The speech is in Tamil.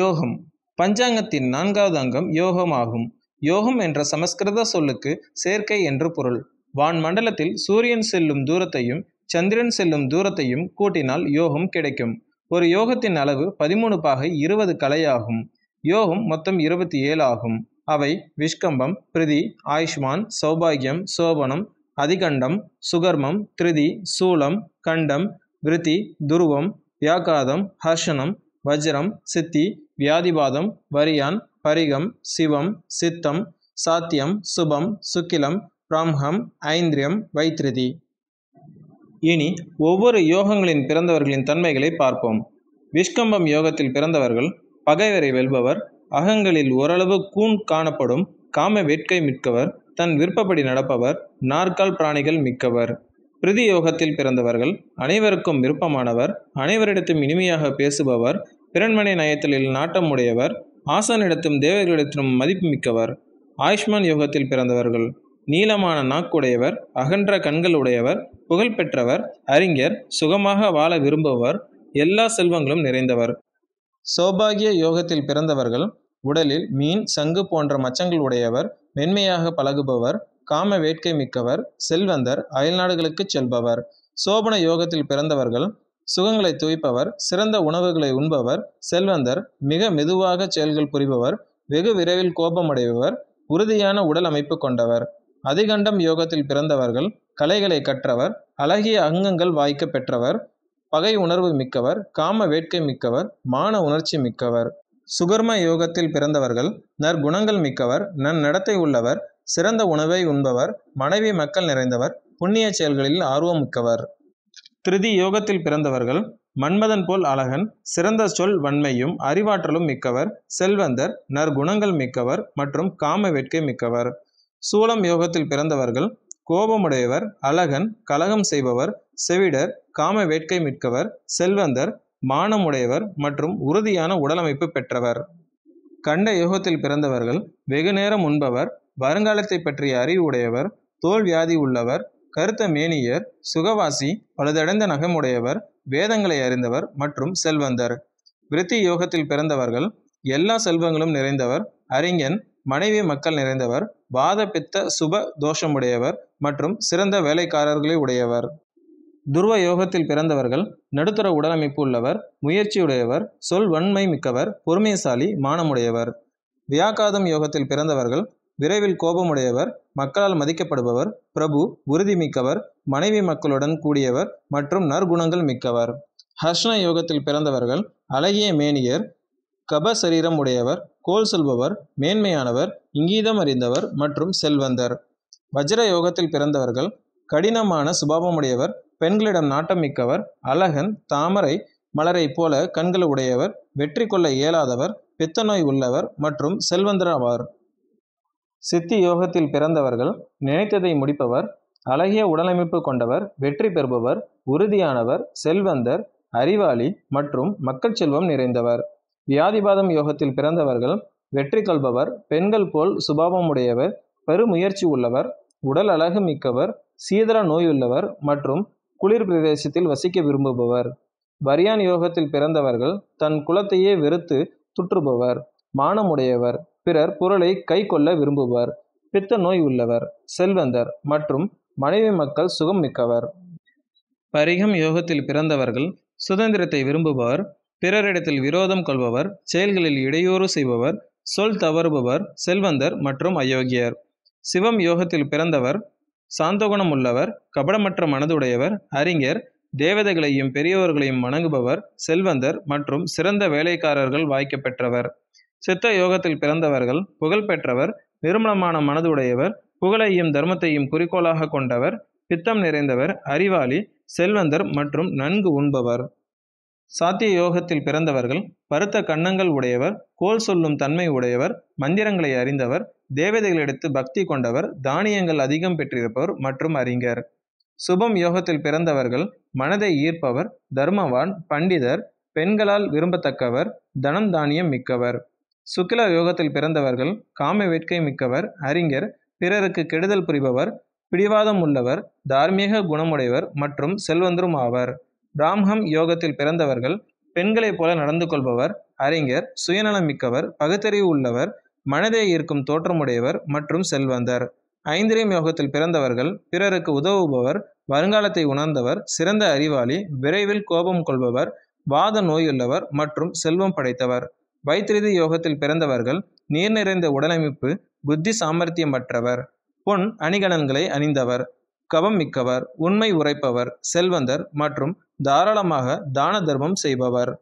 யோகம் பஞ்சாங்கத்தின் நான்காவது அங்கம் யோகமாகும் யோகம் என்ற சமஸ்கிருத சொல்லுக்கு சேர்க்கை என்று பொருள் வான்மண்டலத்தில் சூரியன் செல்லும் தூரத்தையும் சந்திரன் செல்லும் தூரத்தையும் கூட்டினால் யோகம் கிடைக்கும் ஒரு யோகத்தின் அளவு பதிமூணு பாகை இருபது கலையாகும் யோகம் மொத்தம் இருபத்தி ஏழு ஆகும் அவை விஷ்கம்பம் பிரிதி ஆயுஷ்மான் சௌபாகியம் சோபனம் அதிகண்டம் சுகர்மம் திருதி சூலம் கண்டம் விருத்தி துருவம் வியாக்காதம் ஹர்ஷனம் வஜ்ரம் சித்தி வியாதிபாதம் வரியான் பரிகம் சிவம் சித்தம் சாத்தியம் சுபம் சுக்கிலம் பிராம்ஹம் ஐந்திரியம் வைத்ரிதி இனி ஒவ்வொரு யோகங்களின் பிறந்தவர்களின் தன்மைகளை பார்ப்போம் விஷ்கம்பம் யோகத்தில் பிறந்தவர்கள் பகைவரை வெல்பவர் அகங்களில் ஓரளவு கூண் காணப்படும் காம வேட்கை மிக்கவர் தன் விருப்பப்படி நடப்பவர் நாற்கால் பிராணிகள் மிக்கவர் பிரிதி யோகத்தில் பிறந்தவர்கள் அனைவருக்கும் விருப்பமானவர் அனைவரிடத்தும் இனிமையாக பேசுபவர் பிறன்மனை நயத்தலில் நாட்டம் உடையவர் ஆசனிடத்தும் தேவர்களிடத்திலும் மதிப்புமிக்கவர் ஆயுஷ்மான் யோகத்தில் பிறந்தவர்கள் நீளமான நாக்குடையவர் அகன்ற கண்கள் உடையவர் புகழ்பெற்றவர் அறிஞர் சுகமாக வாழ விரும்பவர் எல்லா செல்வங்களும் நிறைந்தவர் சௌபாகிய யோகத்தில் பிறந்தவர்கள் உடலில் மீன் சங்கு போன்ற மச்சங்கள் உடையவர் மென்மையாக பழகுபவர் காம வேட்கை மிக்கவர் செல்வந்தர் அயல்நாடுகளுக்கு செல்பவர் சோபன யோகத்தில் பிறந்தவர்கள் சுகங்களை துவைப்பவர் சிறந்த உணவுகளை உண்பவர் செல்வந்தர் மிக மெதுவாக செயல்கள் புரிபவர் வெகு விரைவில் கோபமடைபவர் உறுதியான உடல் அமைப்பு கொண்டவர் அதிகண்டம் யோகத்தில் பிறந்தவர்கள் கலைகளை கற்றவர் அழகிய அங்கங்கள் வாய்க்க பெற்றவர் பகை உணர்வு மிக்கவர் காம வேட்கை மிக்கவர் மான உணர்ச்சி மிக்கவர் சுகர்ம யோகத்தில் பிறந்தவர்கள் நற்குணங்கள் மிக்கவர் நன்னடத்தை உள்ளவர் சிறந்த உணவை உண்பவர் மனைவி மக்கள் நிறைந்தவர் புண்ணிய செயல்களில் ஆர்வமிக்கவர் திருதி யோகத்தில் பிறந்தவர்கள் மன்மதன் போல் அழகன் சிறந்த சொல் வன்மையும் அறிவாற்றலும் மிக்கவர் செல்வந்தர் நற்குணங்கள் மிக்கவர் மற்றும் காம வேட்கை மிக்கவர் சூலம் யோகத்தில் பிறந்தவர்கள் கோபமுடையவர் அழகன் கலகம் செய்பவர் செவிடர் காம வேட்கை மிக்கவர் செல்வந்தர் மானமுடையவர் மற்றும் உறுதியான உடலமைப்பு பெற்றவர் கண்ட யோகத்தில் பிறந்தவர்கள் வெகு நேரம் உண்பவர் வருங்காலத்தை பற்றிய அறிவு உடையவர் தோல் வியாதி உள்ளவர் கருத்த மேனியர் சுகவாசி பழுதடைந்த நகமுடையவர் வேதங்களை அறிந்தவர் மற்றும் செல்வந்தர் விருத்தி யோகத்தில் பிறந்தவர்கள் எல்லா செல்வங்களும் நிறைந்தவர் அறிஞன் மனைவி மக்கள் நிறைந்தவர் வாத பித்த சுப தோஷமுடையவர் மற்றும் சிறந்த வேலைக்காரர்களை உடையவர் துருவ யோகத்தில் பிறந்தவர்கள் நடுத்தர உடலமைப்பு உள்ளவர் முயற்சியுடையவர் சொல் வன்மை மிக்கவர் பொறுமைசாலி மானமுடையவர் வியாக்காதம் யோகத்தில் பிறந்தவர்கள் விரைவில் கோபமுடையவர் மக்களால் மதிக்கப்படுபவர் பிரபு உறுதி மிக்கவர் மனைவி மக்களுடன் கூடியவர் மற்றும் நற்குணங்கள் மிக்கவர் ஹர்ஷ்ண யோகத்தில் பிறந்தவர்கள் அழகிய மேனியர் கபசரீரம் உடையவர் கோல் சொல்பவர் மேன்மையானவர் இங்கீதம் அறிந்தவர் மற்றும் செல்வந்தர் வஜ்ர யோகத்தில் பிறந்தவர்கள் கடினமான சுபாவமுடையவர் பெண்களிடம் நாட்டம் மிக்கவர் அழகன் தாமரை மலரைப் போல கண்கள் உடையவர் வெற்றி கொள்ள இயலாதவர் பித்தநோய் உள்ளவர் மற்றும் செல்வந்தர் ஆவார் சித்தி யோகத்தில் பிறந்தவர்கள் நினைத்ததை முடிப்பவர் அழகிய உடலமைப்பு கொண்டவர் வெற்றி பெறுபவர் உறுதியானவர் செல்வந்தர் அறிவாளி மற்றும் மக்கள் செல்வம் நிறைந்தவர் வியாதிபாதம் யோகத்தில் பிறந்தவர்கள் வெற்றி கொள்பவர் பெண்கள் போல் சுபாவம் உடையவர் பெருமுயற்சி உள்ளவர் உடல் அழகு மிக்கவர் சீதர நோயுள்ளவர் மற்றும் குளிர் பிரதேசத்தில் வசிக்க விரும்புபவர் வரியான் யோகத்தில் பிறந்தவர்கள் தன் குலத்தையே வெறுத்து துற்றுபவர் மானமுடையவர் பிறர் பொருளை கை கொள்ள விரும்புவர் பித்த நோய் உள்ளவர் செல்வந்தர் மற்றும் மனைவி மக்கள் சுகம் மிக்கவர் பரிகம் யோகத்தில் பிறந்தவர்கள் சுதந்திரத்தை விரும்புபவர் பிறரிடத்தில் விரோதம் கொள்பவர் செயல்களில் இடையூறு செய்பவர் சொல் தவறுபவர் செல்வந்தர் மற்றும் அயோக்கியர் சிவம் யோகத்தில் பிறந்தவர் சாந்தகுணம் உள்ளவர் கபடமற்ற மனதுடையவர் அறிஞர் தேவதைகளையும் பெரியவர்களையும் வணங்குபவர் செல்வந்தர் மற்றும் சிறந்த வேலைக்காரர்கள் வாய்க்க பெற்றவர் சித்த யோகத்தில் பிறந்தவர்கள் புகழ் நிருமணமான நிர்மலமான உடையவர் புகழையும் தர்மத்தையும் குறிக்கோளாக கொண்டவர் பித்தம் நிறைந்தவர் அறிவாளி செல்வந்தர் மற்றும் நன்கு உண்பவர் சாத்திய யோகத்தில் பிறந்தவர்கள் பருத்த கன்னங்கள் உடையவர் கோல் சொல்லும் தன்மை உடையவர் மந்திரங்களை அறிந்தவர் தேவதைகளிடத்து பக்தி கொண்டவர் தானியங்கள் அதிகம் பெற்றிருப்பவர் மற்றும் அறிஞர் சுபம் யோகத்தில் பிறந்தவர்கள் மனதை ஈர்ப்பவர் தர்மவான் பண்டிதர் பெண்களால் விரும்பத்தக்கவர் தனம் தானியம் மிக்கவர் சுக்கில யோகத்தில் பிறந்தவர்கள் காம வேட்கை மிக்கவர் அறிஞர் பிறருக்கு கெடுதல் புரிபவர் பிடிவாதம் உள்ளவர் தார்மீக குணமுடையவர் மற்றும் செல்வந்தரும் ஆவர் பிராமகம் யோகத்தில் பிறந்தவர்கள் பெண்களைப் போல நடந்து கொள்பவர் அறிஞர் சுயநலம் மிக்கவர் பகுத்தறிவு உள்ளவர் மனதை ஈர்க்கும் தோற்றமுடையவர் மற்றும் செல்வந்தர் ஐந்திரியம் யோகத்தில் பிறந்தவர்கள் பிறருக்கு உதவுபவர் வருங்காலத்தை உணர்ந்தவர் சிறந்த அறிவாளி விரைவில் கோபம் கொள்பவர் வாத நோயுள்ளவர் மற்றும் செல்வம் படைத்தவர் வைத்திரித யோகத்தில் பிறந்தவர்கள் நீர் நிறைந்த உடலமைப்பு புத்தி சாமர்த்தியமற்றவர் பொன் அணிகலன்களை அணிந்தவர் கவம் மிக்கவர் உண்மை உரைப்பவர் செல்வந்தர் மற்றும் தாராளமாக தான தர்மம் செய்பவர்